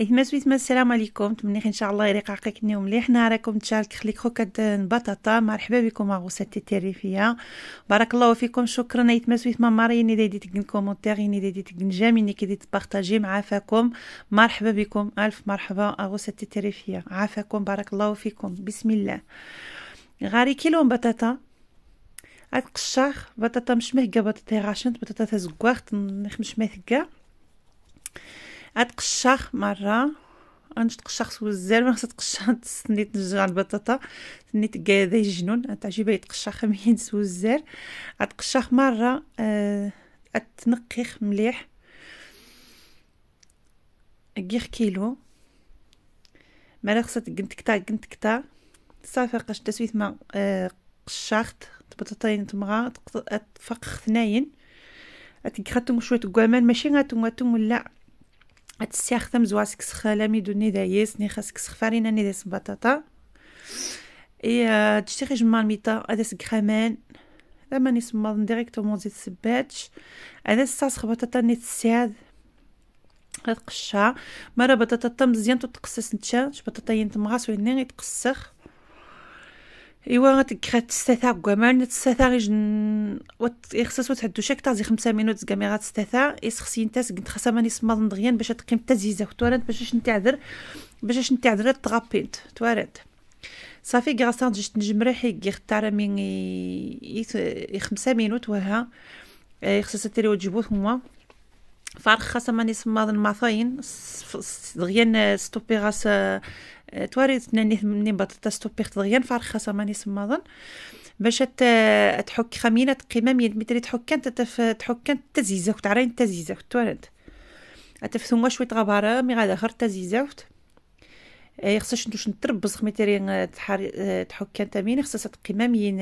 ايما سويتما السلام عليكم تمنيخ ان شاء الله يريق عقلك النوم مليح نهاركم تشارك خليك خوك بطاطا مرحبا بكم غوصات الترفيه بارك الله فيكم شكرا ايتما سويتما ماري ني دايدي تكن كومونتير ني دايدي تكن جامي ني كيدي تبارطاجي معافاكم مرحبا بكم الف مرحبا غوصات الترفيه عافاكم بارك الله فيكم بسم الله غاري كيلو بطاطا هاد بطاطا مش مهكا بطاطا غاشنت بطاطا تزكواخت مش مهكا غتقشخ مره غنجي تقشر سوزال ما خصها تقشر تسنيت تنجع البطاطا كاع تقادا الجنون تعجبها يتقشر خمين سوزال غتقشخ مره غتنقيخ مليح كيغ كيلو مالا خصها تقنتكتا كتا صافي قاش تسويت ما آه، قشخت قشرت تمغا تفقخ ثناين تقخاتهم شويه كوامان ماشي غاتوم غاتوم لا ثم زواسك كسخ لامي دوني دايس ني كسخ فارينا ني دايس بطاطا اي تشتري جمال ميطا هذا كخامان لما نسمض مون زيت سباتش هذا ساسخ بطاطا ني تسياد قشا مرة بطاطا مزيان تتقصص نتا بطاطا ينتمغاس وين تقصخ ايوا غتكرات تستثار كمان تستثار جن يخصص وتعدو شي كتر زي 5 مينوت كامي غتستثار اي شخصي انت كنت خاصه ماني سماض دغيان باش تقيم تزيزه توالد باش اش نتعذر باش اش نتعذر تغابينت توالد صافي غاسان نجم ريحي غير تاع اي 5 مينوت وها آه، يخصص تيري وتجبو هما فارخ خاصة ماني سماض المعطاين دغيان آه، ستوبيغاس آه، تواري ثناني ثمني إيه- بطاطا ستوبيخت دغيا نفرخصها ماني ظن باش تحك خمينة قمام متري كانت تحك كانت تزيزاوت تعرين تزيزاوت توارد اتف ثم شوية غبارة مي غادا خر تزيزاوت آه، خصاش نتوش نتربص آه، تحك آه، تحكان مين خصها تقمامين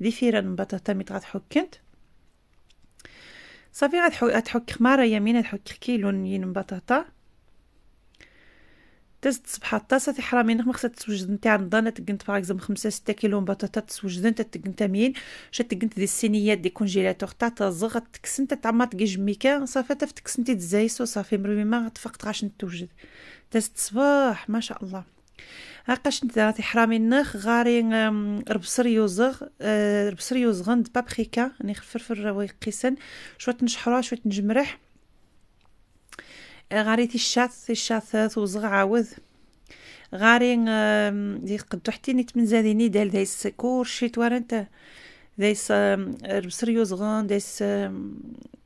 ديفيران بطاطا مي كانت صافي غتحك خمارة يمين تحك كيلو ين بطاطا تهز تصبح طاسه تحرامي انك ما خصها تسوجد نتاع نضانه تقنت باغ اكزومبل 5 6 كيلو بطاطا تسوجد تقنت مين شا تقنت دي السينيات دي كونجيلاتور تاع تازغ تكسن تتعمر تقي جميكا صافي تف تزايس وصافي مروي ما تفقت غاش نتوجد تهز تصبح ما شاء الله هاقاش نتا حرامي نخ غاري ربصر يوزغ ربصر يوزغند د بابريكا خفرفر ويقيسن شويه نشحروها شويه نجمرح غاري تيشات توزغ عاوز غاري يقدو حتى نيت من زاديني دال دايس كورشي توارنت دايس البصر يوزغون دايس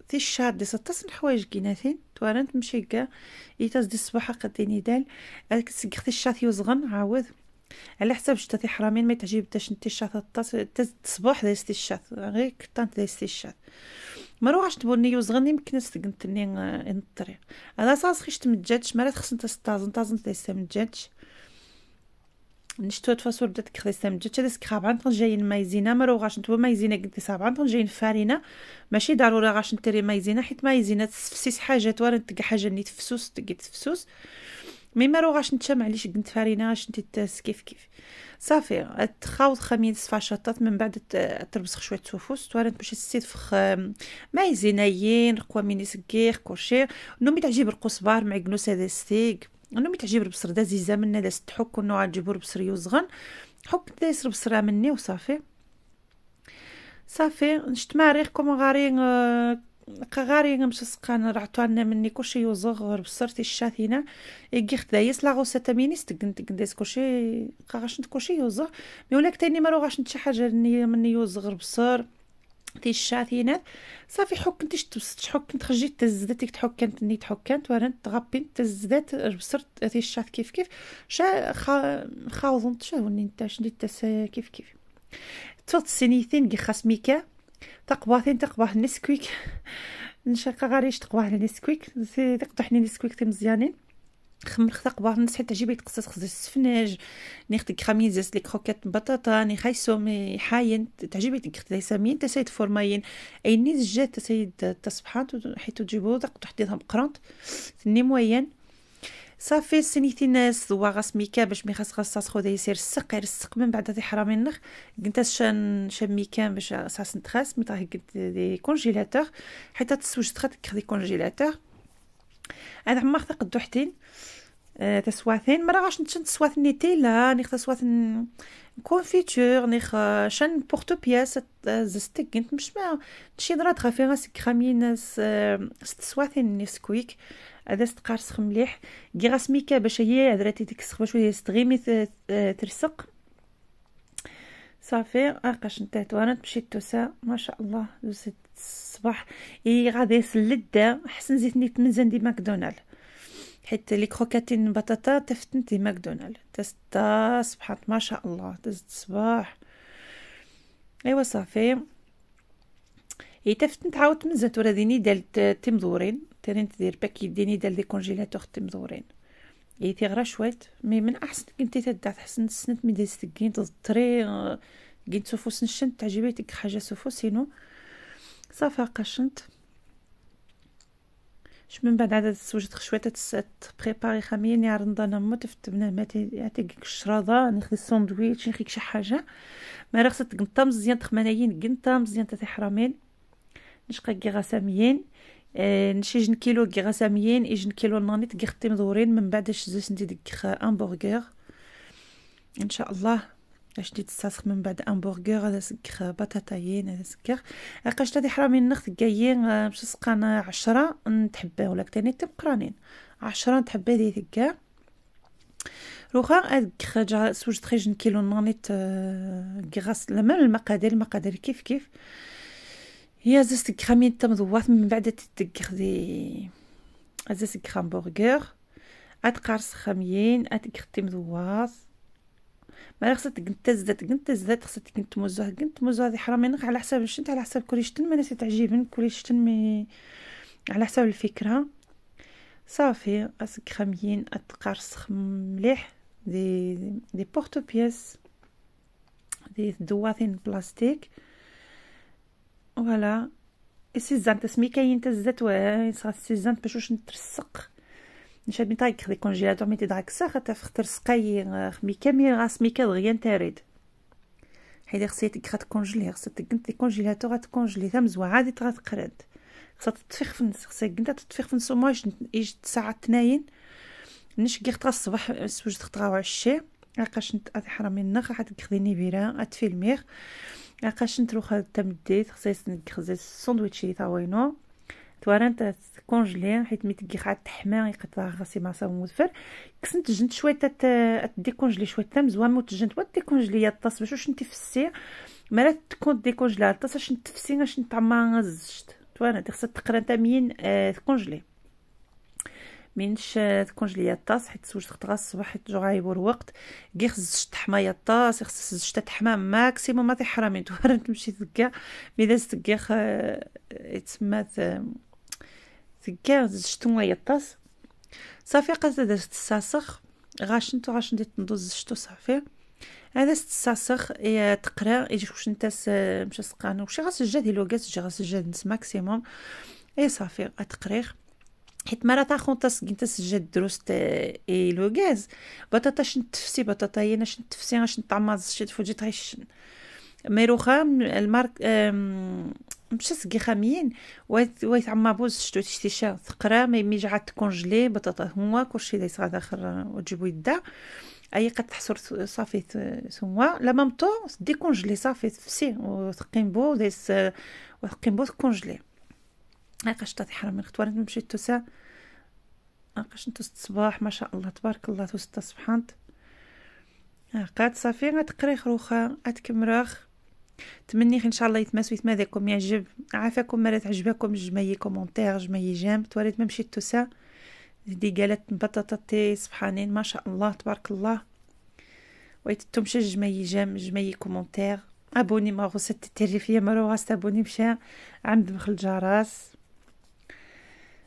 تيشات دايس طاس حوايج كيناثين توارنت مشي كا إيتاز دي الصباح قديني دال هذيك تسقخ تيشات يوزغن عاوذ على حساب شتا حرامين ما تعجب تاش نتيشات الطاس تصبح دايس تيشات غير كطانت دايس تيشات ما روحش تبوني وزغني مكنس تقنتني الطريق آه، انا صاص خيش تمجاتش مرات خصني طازن تازن تيسا مجاتش نشتو تفاصول بدات كخليسة مجاتش هذا سكخابعان تكون جايين مايزينا ما روغاش نتبو مايزينا قد سابعان تكون جايين فارينا ماشي ضروري غاش نتري مايزينا حيت مايزينا تسفسيس حاجات ورا تلقى حاجة ني تفسوس تقي تفسوس مي ما روغاش نتشمع ليش بنت فارينا اش انت تاس كيف كيف صافي تخاوض خميس فاشطات من بعد تربسخ شويه سوفوس توارد باش السيد فخ ما يزينايين قوا ميني سكير كوشير نومي تعجب القصبار مع كنوس هذا ستيك نومي تعجب البصر دا زيزا منا دا ستحك ونوع تجيبو البصر يوزغن حك دا يسر بصرا مني وصافي صافي نشت ماريخ كوم غاري آه، قغاري نمشي سقان عنا مني كلشي يوزغ بصرتي الشاثينا يقيخت دايس لا غوسة مينيس تقن تقن كلشي قغاش نت كلشي يوزغ مي ولاك تاني ما غاش نت شي حاجة مني يوزغ غير بصر تي الشاثينات صافي حكنت تبست حكنت خرجيت تزدت تيك تحكنت ني تحكنت ورنت تغبين تزدت بصرت تي الشاث كيف كيف شا خا خاوزنت شا وني نتا شدي كيف كيف توت سنيتين كي خاص ميكا تقباطين تقباح النسكويك نشقا غاريش تقباح النسكويك سي تقطحني النسكويك تي مزيانين خمر خطا قبار نصحي تعجبي تقصص خزر السفناج نيختي كراميزاس لي كروكيت بطاطا ني خايسو مي حاين تعجبي تقخت لي سامين تسيد فورماين اي نيز جات تسيد تصبحات حيت تجيبو تقطو حطيتهم قرنط ني موين صافي سنيتي الناس هو غاس باش مي خاص خاص تاخد يسير السق يرسق من بعد تيحرامي النخ قنت شان شان باش ساس نتخاس مي طاح دي كونجيلاتور حيت تسوج تخات كخدي كونجيلاتور هذا عمار تقدو حتين آه، تسواثين مرة غاش نشن تسواث نيتيلا نيخ تسواث كونفيتور نيخ آه، شن بورتو بياس زستك انت مش ما تشي درات غافي غاسك خامين آه، ستسواثين نيسكويك هذا ستقارسخ مليح كي غاسميكا باش هي هدراتي تكسخ باش هي ستغيمي ترسق صافي اقاش نتاعت وانا تمشي توسا ما شاء الله دوزت الصباح اي غادي يسلد حسن زيتني تمنزن دي ماكدونالد حيت لي كروكاتين بطاطا تفتنتي ماكدونالد تستا سبحان ما شاء الله دزت الصباح ايوا صافي اي تفتنت عاودت من زنت وراديني دال تمزورين تاني تدير باكي ديني دال دي كونجيلاتور تمزورين هي تيغرا شويت مي من احسن كنتي تدع تحسن تسنت مي دزت كين تضطري كين سوفوس نشنت تعجبيتك حاجه سوفو سينو صافا قشنت من بعد عاد تزوجت خشويطه تبريباري خميني رمضان نما تفتبنا ماتي يعطيك الشراضه نخدي الساندويتش نخيك شي حاجه ما خصها تقنطا مزيان تخمانايين قنطا مزيان تتحرامين نشقا كي غساميين آه نشي جن كيلو كي غساميين يجن كيلو نانيت كي ختي من بعد شزوز ندي ديك امبورغير ان شاء الله قشتي تساسخ من بعد امبورغر هذا سكر بطاطايين هذا سكر قشتا دي حرامي النخت كاين آه، باش سقانا عشرة نتحبه ولا تاني تبقرانين عشرة نتحباه دي ثكا روخا ادك جا سوج تخيجن كيلو نانيت آه، غاس لما المقادير المقادير كيف كيف هي زست كرامين تم من بعد تتك دي زست كرام برجر اتقارس خميين اتكرتي مضواس ما خصك تقنتزات تقنتزات خصك تموزوها موزه هذه حرامينك يعني على حساب شنت على حساب كل شتن ما ناس تعجبني كل شتن مي على حساب الفكره صافي اسك خاميين تقرصخ مليح دي دي بورتو بيس دي دواثين بلاستيك فوالا السيزان تسمي كاين تزات و سيزان باش واش نترسق نشد ميطاي كخدي كونجيلاتور ميتي دراك الساعه خاطر خطر سقاي آه، خمي كامل راس ميكا دغيا نتارد حيت خصي تكخا تكونجلي خصها تقنت لي كونجيلاتور غاتكونجلي ثم زوا عادي تغاتقرد خصها تطفيخ في النص خصها قنتا تطفيخ في النص وما يجي ساعة تناين نشكي خطرا الصباح سوج خطرا وعشي لاقاش نت اضي حرامي النخ حتى تخديني بيرا اتفيلميغ عقاش نتروخ تمديت خصيص لي تا وينو توارنت تكونجلي حيت ملي تلقي خاط تحمى يقطع غاسي مع صابون كسنت جنت شويه تديكونجلي شويه تام زوام وتجنت وديكونجلي الطاس باش واش فسي مرات تكون ديكونجلي الطاس اش نتفسي اش نطعم زجت توارنت خصها تقرا انت مين آه تكونجلي منش تكونجلي الطاس حيت سوجت خطره الصباح حيت جو غايبو الوقت كي خص تحمى الطاس خص زجت تحمى ماكسيموم ما تحرمي تورنت تمشي تكا مي دازت كي آه، تما آه، كاع زجتو هي طاس صافي قاز درت الساسخ غاشنتو ندير تندوز زجتو صافي هذا ستساسخ إيه، تقرا يجيك واش نتا مشى سقانو شي غسجاد هي لوكاس غاس غسجاد نس ماكسيموم اي صافي غتقريغ حيت مرة تاع خونتا سكينتا سجاد دروس اي إيه، لوغاز بطاطا شن تفسي بطاطا هي شن تفسي غاش طعماز شي تفوجي تغيشن ميروخا المارك خامين كي ويت عم بوز شتو تشتي شا ثقرا ما يميج عاد تكونجلي بطاطا هما كلشي دايس صغار داخل وتجيبو يدا اي قد تحصر صافي ثموا لا مام طو دي كونجلي صافي تفسي وثقين بو ديس وثقين بو تكونجلي تاتي تحرم من خطوه مشيت توسا هاكاش نتوس الصباح ما شاء الله تبارك الله توس الصبحانت هاكا صافي غتقري خروخه غتكمرخ تمني ان شاء الله يتماس ويتما ذاكم يعجب عافاكم مرات عجبكم جمعي كومونتير جمعي جام تواليت ما مشيت توسا دي قالت تي سبحانين ما شاء الله تبارك الله ويتتم جمعي جام جمعي كومونتير ابوني ما غصت التعريفيه مرة غاست ابوني مشا عمد بخل جراس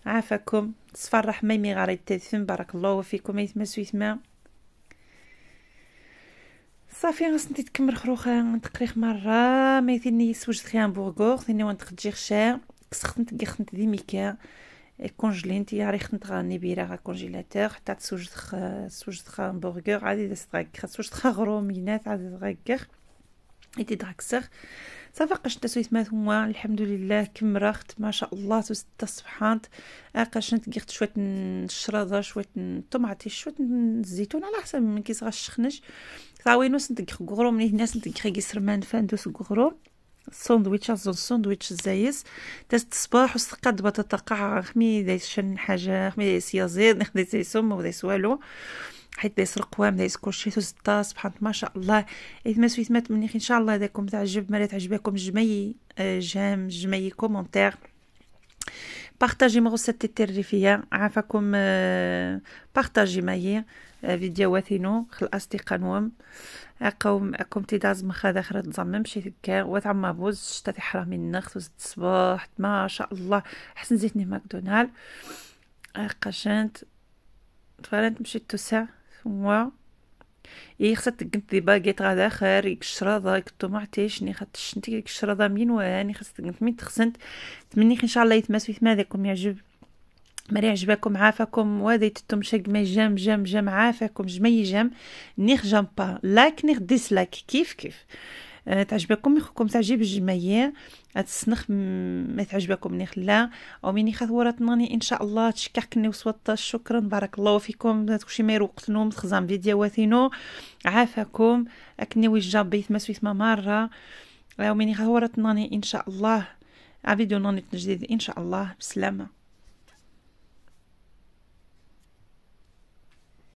عافاكم رحمي مي غاري تاثم بارك الله فيكم يتماس ويتما صافي غنسنتي تكمل خروخا نتقريخ مره ما يثني سوجد خيان بورغور ثني وانت خدجي خشا كسخنت كي خنت دي ميكا كونجلينت يا ري خنت غاني بيرا غا كونجيلاتور حتى تسوجد خا سوجد خا برغور عادي دست غاك سوجد خا مينات عادي غاك ايتي سخ صافي قاش سويت مات هما الحمد لله كمرخت ما شاء الله تستا صفحانت قاش نتقيخت شويه الشراضه شويه الطمعتي شويه الزيتون على حسب من كي صغا الشخنج طاوينو سندقيق غورو من هنا سندقيق يسرمان فاندوس غروم الساندويتش زون ساندويتش زايس تست الصباح وسقاد بطاطا قاع خمي دايس شن حاجه خمي دايس يا يزيد دايس و دايس والو حيت دايس القوام دايس كلشي وزطا سبحان ما شاء الله اذا ما سويت مات منيخ ان شاء الله داكم تعجب مالا تعجبكم جمي جام جمي كومونتير بارطاجي مغسلتي الترفيه عافاكم بارطاجي معايا فيديو وثينو الأصدقاء نوم أقوم أقوم تداز مخاذا خرا تزمم شي هكا وتعما بوز شتا حرامي النخت وزد الصباح ما شاء الله حسن زيتني ماكدونالد قشنت تفرنت مشيت توسع و اي خصها تقنت باكيت غادا خير يك الشراضه يك الطوماطيش ني خاطر شنتي يك الشراضه وان وهاني تقنت من تخسنت تمني ان شاء الله يتماس في ذاكم يعجب مري عجبكم عافاكم وادي تتم شق ما جام جام جام عافاكم جمي جام نيخ جام با لايك نيخ ديسلايك كيف كيف آه، تعجبكم يخكم تعجب الجماهير هاد السنخ ما تعجبكم مني خلا ميني خطورات ناني ان شاء الله تشكحكني وصوت شكرا بارك الله فيكم كلشي ما يروقتنو متخزام فيديو واثينو عافاكم اكني وجا بيث ما سويت ما مره ميني خطورات ناني ان شاء الله عبيدو ناني تجديد ان شاء الله بسلامه